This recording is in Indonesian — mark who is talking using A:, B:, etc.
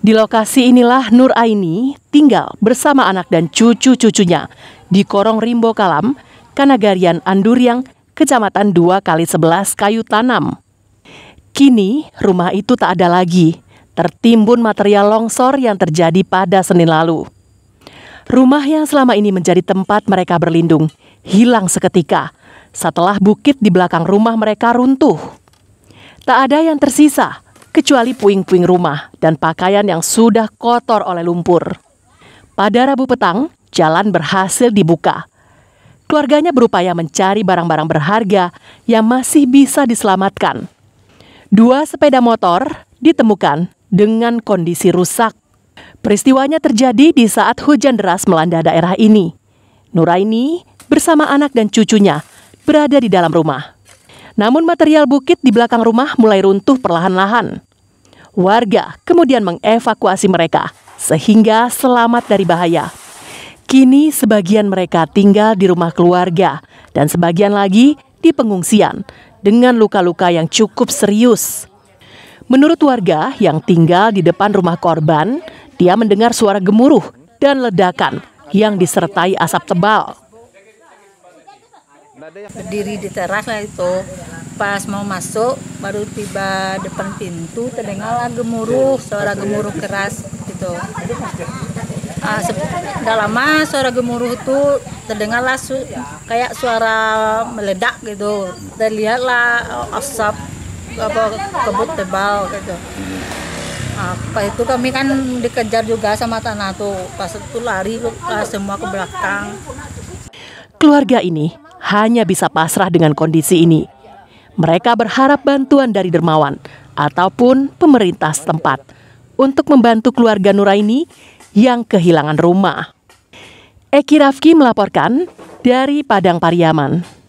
A: Di lokasi inilah Nur Aini tinggal bersama anak dan cucu-cucunya di Korong Rimbo Kalam, Kanagarian Anduriang, Kecamatan 2 kali 11 Kayu Tanam. Kini rumah itu tak ada lagi, tertimbun material longsor yang terjadi pada Senin lalu. Rumah yang selama ini menjadi tempat mereka berlindung hilang seketika setelah bukit di belakang rumah mereka runtuh. Tak ada yang tersisa kecuali puing-puing rumah dan pakaian yang sudah kotor oleh lumpur. Pada Rabu petang, jalan berhasil dibuka. Keluarganya berupaya mencari barang-barang berharga yang masih bisa diselamatkan. Dua sepeda motor ditemukan dengan kondisi rusak. Peristiwanya terjadi di saat hujan deras melanda daerah ini. Nuraini bersama anak dan cucunya berada di dalam rumah. Namun material bukit di belakang rumah mulai runtuh perlahan-lahan. Warga kemudian mengevakuasi mereka sehingga selamat dari bahaya. Kini sebagian mereka tinggal di rumah keluarga dan sebagian lagi di pengungsian dengan luka-luka yang cukup serius. Menurut warga yang tinggal di depan rumah korban, dia mendengar suara gemuruh dan ledakan yang disertai asap tebal
B: berdiri di teras itu pas mau masuk baru tiba depan pintu terdengarlah gemuruh suara gemuruh keras gitu uh, ah, sudah lama suara gemuruh itu terdengarlah su kayak suara meledak gitu terlihatlah eh, asap apa kebut tebal gitu apa ah, itu kami kan dikejar juga sama tanah tuh pas itu lari uh, semua ke belakang
A: keluarga ini hanya bisa pasrah dengan kondisi ini mereka berharap bantuan dari dermawan ataupun pemerintah setempat untuk membantu keluarga Nuraini yang kehilangan rumah. Eki Rafki melaporkan dari Padang Pariaman.